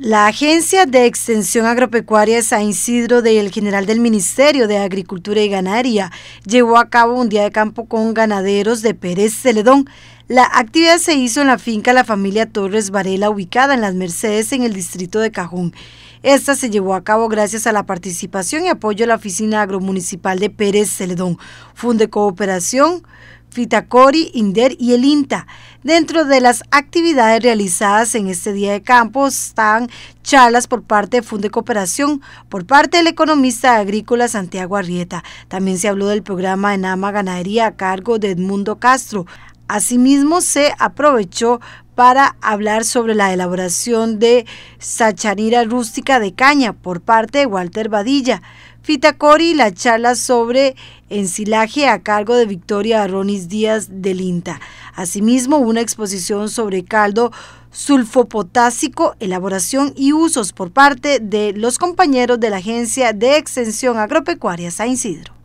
La Agencia de Extensión Agropecuaria de San Isidro del General del Ministerio de Agricultura y Ganadería llevó a cabo un día de campo con ganaderos de Pérez Celedón. La actividad se hizo en la finca La Familia Torres Varela, ubicada en Las Mercedes, en el distrito de Cajón. Esta se llevó a cabo gracias a la participación y apoyo de la Oficina Agromunicipal de Pérez Celedón, Funde Cooperación, Fitacori, INDER y el INTA. Dentro de las actividades realizadas en este día de campo están charlas por parte de Fundo de Cooperación, por parte del economista agrícola Santiago Arrieta. También se habló del programa Enama Ganadería a cargo de Edmundo Castro. Asimismo, se aprovechó para hablar sobre la elaboración de sacharira rústica de caña por parte de Walter Badilla, Fitacori la charla sobre ensilaje a cargo de Victoria Arronis Díaz del INTA. Asimismo, una exposición sobre caldo sulfopotásico, elaboración y usos por parte de los compañeros de la Agencia de Extensión Agropecuaria San Isidro.